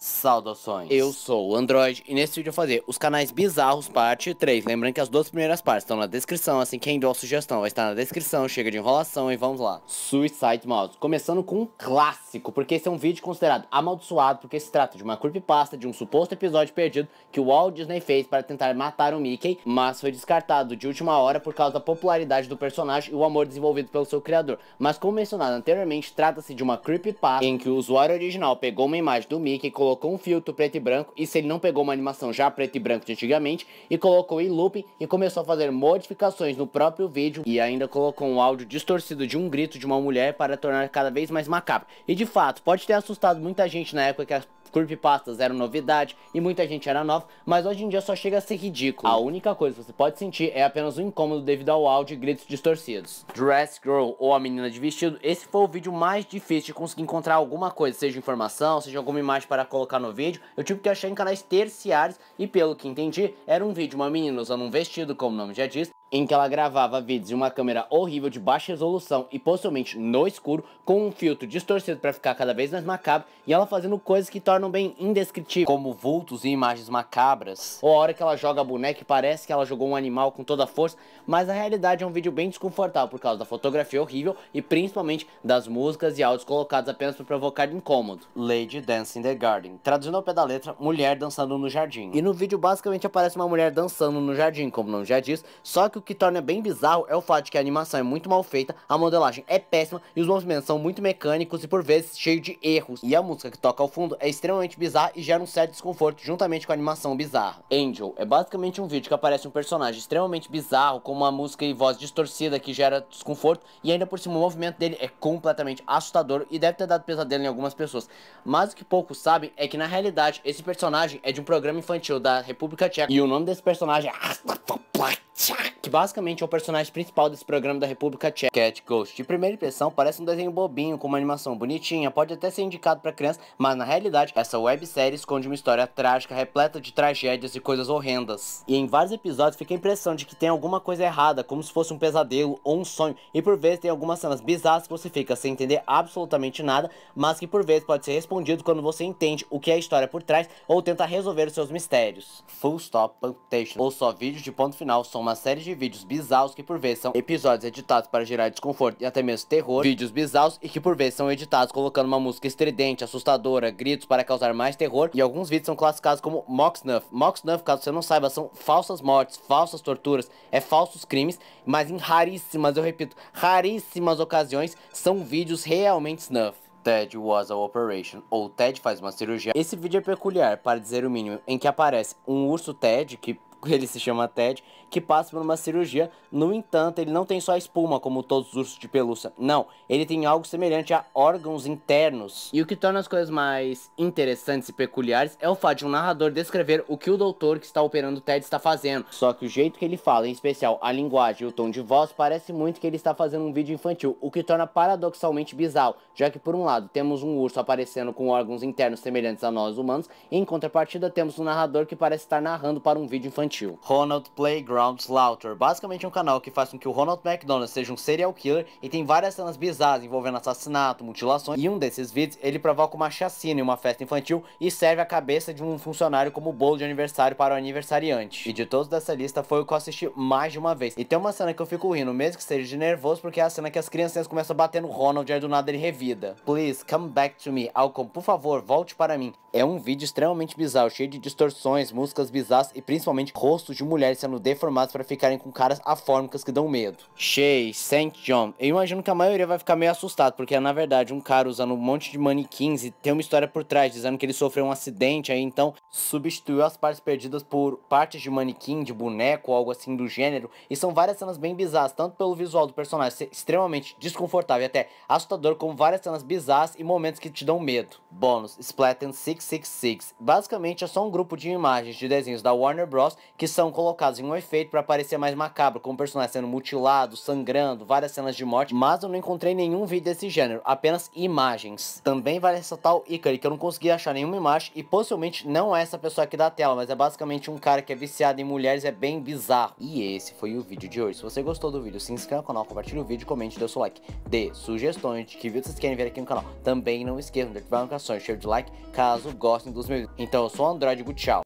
Saudações. Eu sou o Android e nesse vídeo eu vou fazer os canais bizarros parte 3. Lembrando que as duas primeiras partes estão na descrição, assim quem deu a sugestão vai estar na descrição, chega de enrolação e vamos lá. Suicide Mouse. Começando com um clássico, porque esse é um vídeo considerado amaldiçoado, porque se trata de uma creepypasta de um suposto episódio perdido que o Walt Disney fez para tentar matar o Mickey, mas foi descartado de última hora por causa da popularidade do personagem e o amor desenvolvido pelo seu criador. Mas como mencionado anteriormente, trata-se de uma creepypasta em que o usuário original pegou uma imagem do Mickey e colocou colocou um filtro preto e branco, e se ele não pegou uma animação já preto e branco de antigamente, e colocou em looping e começou a fazer modificações no próprio vídeo e ainda colocou um áudio distorcido de um grito de uma mulher para tornar cada vez mais macabro. E de fato, pode ter assustado muita gente na época que as Curve pastas era novidade e muita gente era nova, mas hoje em dia só chega a ser ridículo. A única coisa que você pode sentir é apenas um incômodo devido ao áudio e gritos distorcidos. Dress Girl ou A Menina de Vestido, esse foi o vídeo mais difícil de conseguir encontrar alguma coisa, seja informação, seja alguma imagem para colocar no vídeo. Eu tive que achar em canais terciários e pelo que entendi, era um vídeo de uma menina usando um vestido, como o nome já diz, em que ela gravava vídeos em uma câmera horrível de baixa resolução e possivelmente no escuro, com um filtro distorcido para ficar cada vez mais macabro e ela fazendo coisas que tornam tornam bem indescritíveis, como vultos e imagens macabras. Ou a hora que ela joga a boneca e parece que ela jogou um animal com toda a força, mas na realidade é um vídeo bem desconfortável por causa da fotografia horrível e principalmente das músicas e áudios colocados apenas para provocar incômodo. Lady Dancing the Garden, traduzindo ao pé da letra, mulher dançando no jardim. E no vídeo basicamente aparece uma mulher dançando no jardim, como o nome já diz, só que o que torna bem bizarro é o fato de que a animação é muito mal feita, a modelagem é péssima e os movimentos são muito mecânicos e por vezes cheio de erros. E a música que toca ao fundo é extremamente extremamente bizarra e gera um certo desconforto juntamente com a animação bizarra. Angel é basicamente um vídeo que aparece um personagem extremamente bizarro com uma música e voz distorcida que gera desconforto e ainda por cima o movimento dele é completamente assustador e deve ter dado pesadelo em algumas pessoas. Mas o que poucos sabem é que na realidade esse personagem é de um programa infantil da República Tcheca e o nome desse personagem é que basicamente é o personagem principal desse programa da República Tcheca, Cat Ghost. De primeira impressão, parece um desenho bobinho, com uma animação bonitinha, pode até ser indicado para criança, mas na realidade, essa websérie esconde uma história trágica, repleta de tragédias e coisas horrendas. E em vários episódios fica a impressão de que tem alguma coisa errada, como se fosse um pesadelo ou um sonho, e por vezes tem algumas cenas bizarras que você fica sem entender absolutamente nada, mas que por vezes pode ser respondido quando você entende o que é a história por trás ou tenta resolver os seus mistérios. Full Stop Plantation, ou só vídeos de ponto final, são uma série de vídeos bizarros que por vezes são episódios editados para gerar desconforto e até mesmo terror, vídeos bizarros e que por vezes são editados colocando uma música estridente, assustadora, gritos para causar mais terror, e alguns vídeos são classificados como mock snuff. Mock snuff, caso você não saiba, são falsas mortes, falsas torturas, é falsos crimes, mas em raríssimas, eu repito, raríssimas ocasiões são vídeos realmente snuff. Ted was a operation, ou Ted faz uma cirurgia. Esse vídeo é peculiar, para dizer o mínimo, em que aparece um urso Ted, que ele se chama Ted, que passa por uma cirurgia. No entanto, ele não tem só espuma, como todos os ursos de pelúcia. Não, ele tem algo semelhante a órgãos internos. E o que torna as coisas mais interessantes e peculiares é o fato de um narrador descrever o que o doutor que está operando o Ted está fazendo. Só que o jeito que ele fala, em especial a linguagem e o tom de voz, parece muito que ele está fazendo um vídeo infantil, o que torna paradoxalmente bizarro, já que por um lado temos um urso aparecendo com órgãos internos semelhantes a nós humanos, e em contrapartida temos um narrador que parece estar narrando para um vídeo infantil infantil. Ronald Playground Slaughter, basicamente um canal que faz com que o Ronald McDonald seja um serial killer e tem várias cenas bizarras envolvendo assassinato, mutilações, e um desses vídeos ele provoca uma chacina em uma festa infantil e serve a cabeça de um funcionário como bolo de aniversário para o aniversariante. E de todos dessa lista foi o que eu assisti mais de uma vez. E tem uma cena que eu fico rindo, mesmo que seja de nervoso, porque é a cena que as criancinhas começam a bater no Ronald e aí do nada ele revida. Please, come back to me. Alcom, por favor, volte para mim. É um vídeo extremamente bizarro, cheio de distorções, músicas bizarras e principalmente rostos de mulheres sendo deformados para ficarem com caras afórmicas que dão medo. Shay, Saint John. Eu imagino que a maioria vai ficar meio assustado, porque é na verdade um cara usando um monte de manequins e tem uma história por trás dizendo que ele sofreu um acidente, aí então substituiu as partes perdidas por partes de manequim, de boneco, algo assim do gênero. E são várias cenas bem bizarras, tanto pelo visual do personagem ser extremamente desconfortável e até assustador, como várias cenas bizarras e momentos que te dão medo. Bônus: Splatten 666. Basicamente é só um grupo de imagens de desenhos da Warner Bros que são colocados em um efeito para parecer mais macabro, com o personagem sendo mutilado, sangrando, várias cenas de morte, mas eu não encontrei nenhum vídeo desse gênero, apenas imagens. Também vale ressaltar o Ikari, que eu não consegui achar nenhuma imagem, e possivelmente não é essa pessoa aqui da tela, mas é basicamente um cara que é viciado em mulheres, é bem bizarro. E esse foi o vídeo de hoje. Se você gostou do vídeo, se inscreva no canal, compartilhe o vídeo, comente, dê o seu like, dê sugestões de que vídeos vocês querem ver aqui no canal. Também não esqueçam de ativar as notificações, share de like, caso gostem dos meus vídeos. Então eu sou o Android, tchau!